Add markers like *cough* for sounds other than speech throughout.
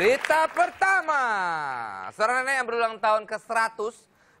Berita pertama, seorang nenek yang berulang tahun ke-100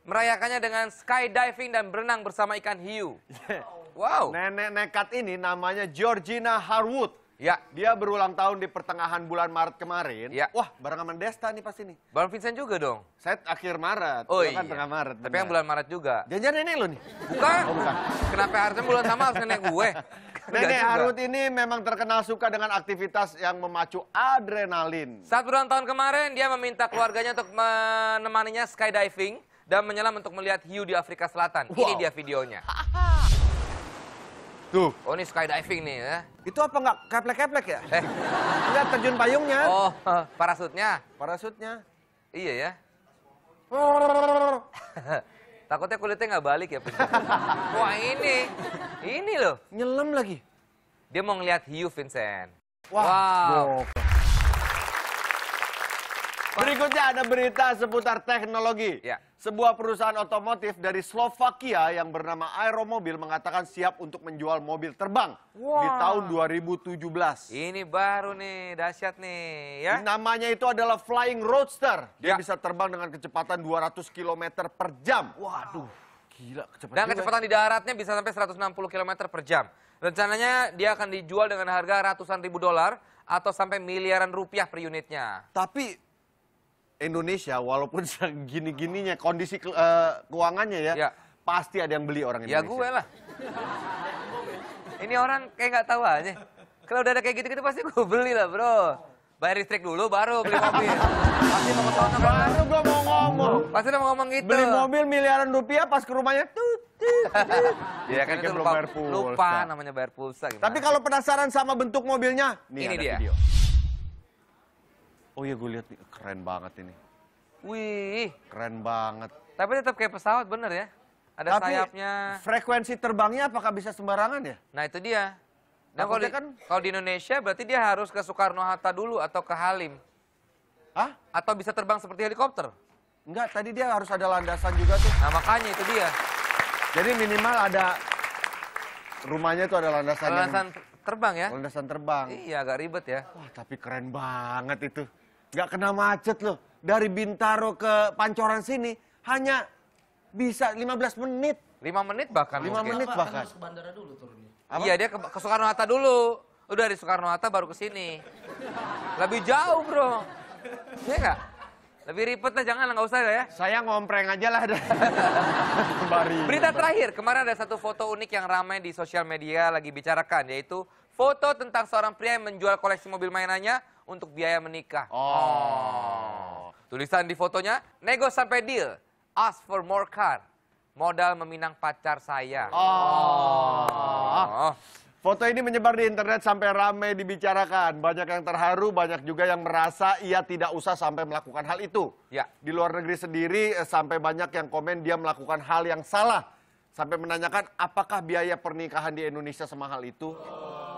merayakannya dengan skydiving dan berenang bersama ikan hiu. *laughs* Wow. Nenek nekat ini namanya Georgina Harwood. Ya. Dia berulang tahun di pertengahan bulan Maret kemarin. Ya. Wah, bareng sama Desta nih pasti nih. Bareng Vincent juga dong. Set akhir Maret. Oh kan iya. kan tengah Maret. Tapi yang bulan Maret juga. Janjian nenek lo nih. Bukan. Oh, bukan. Kenapa harusnya bulan sama harus nenek gue? *laughs* Nenek Harut ini memang terkenal suka dengan aktivitas yang memacu adrenalin. Saat berulang tahun kemarin, dia meminta keluarganya untuk menemaninya skydiving dan menyelam untuk melihat hiu di Afrika Selatan. Wow. Ini dia videonya. *laughs* Tuh. Oh ini skydiving nih ya. Itu apa nggak keplek-keplek ya? Eh. Enggak *laughs* terjun payungnya. Oh, *laughs* parasutnya. Parasutnya. Iya ya. Takutnya kulitnya nggak balik ya. Wah ini ini loh. Nyelam lagi. Dia mau ngelihat hiu, Vincent. Wah. Wow. Berikutnya ada berita seputar teknologi. Ya. Sebuah perusahaan otomotif dari Slovakia yang bernama Aeromobil mengatakan siap untuk menjual mobil terbang wow. di tahun 2017. Ini baru nih, dahsyat nih ya. Namanya itu adalah Flying Roadster. Dia ya. bisa terbang dengan kecepatan 200 km per jam. Waduh. Gila, kecepatan Dan kecepatan di daratnya bisa sampai 160 km per jam. Rencananya dia akan dijual dengan harga ratusan ribu dolar atau sampai miliaran rupiah per unitnya. Tapi Indonesia walaupun *laughs* segini gininya kondisi uh, keuangannya ya, ya, pasti ada yang beli orang ya Indonesia. Ya gue lah. Ini orang kayak nggak tahu aja. Kalau udah ada kayak gitu-gitu pasti gue beli lah bro. Bayar listrik dulu baru beli mobil. *laughs* pasti mau ke kan. baru gue Pasti udah ngomong gitu. Beli mobil miliaran rupiah pas ke rumahnya tuh. Iya kan itu lupa, lupa namanya bayar pulsa. Gimana? Tapi kalau penasaran sama bentuk mobilnya, nih ini ada dia. video. Oh iya gue lihat nih, keren banget ini. Wih. Keren banget. Tapi tetap kayak pesawat bener ya? Ada Tapi, sayapnya. frekuensi terbangnya apakah bisa sembarangan ya? Nah itu dia. Nah, kalau, di, kan... kalau di Indonesia berarti dia harus ke Soekarno-Hatta dulu atau ke Halim. Hah? Atau bisa terbang seperti helikopter? Enggak, tadi dia harus ada landasan juga tuh. Nah makanya itu dia. Jadi minimal ada rumahnya tuh ada landasan. Landasan terbang ya? Landasan terbang. Iya agak ribet ya. Wah tapi keren banget itu. Gak kena macet loh. Dari Bintaro ke Pancoran sini hanya bisa 15 menit. 5 menit bahkan 5 mungkin. menit bahkan. ke bandara dulu turunnya. Iya dia ke, ke Soekarno-Hatta dulu. Udah dari Soekarno-Hatta baru ke sini. Lebih jauh bro. Iya enggak? Lebih ribet lah, jangan nggak usah ya. Saya ngompreng aja lah. *laughs* Berita terakhir, kemarin ada satu foto unik yang ramai di sosial media lagi bicarakan, yaitu foto tentang seorang pria yang menjual koleksi mobil mainannya untuk biaya menikah. Oh. oh. Tulisan di fotonya, nego sampai deal, ask for more car. Modal meminang pacar saya. Oh. oh. Foto ini menyebar di internet sampai ramai dibicarakan. Banyak yang terharu, banyak juga yang merasa ia tidak usah sampai melakukan hal itu. Ya. Di luar negeri sendiri eh, sampai banyak yang komen dia melakukan hal yang salah. Sampai menanyakan apakah biaya pernikahan di Indonesia semahal itu. Oh.